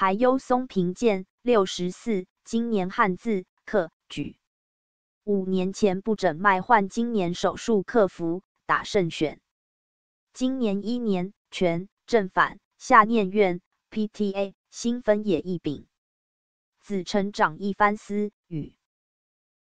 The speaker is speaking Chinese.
排优松平健六十四，今年汉字课举五年前不诊脉患，今年手术克服打胜选。今年一年全正反下念愿 PTA 新分也一饼，子成长一番思语。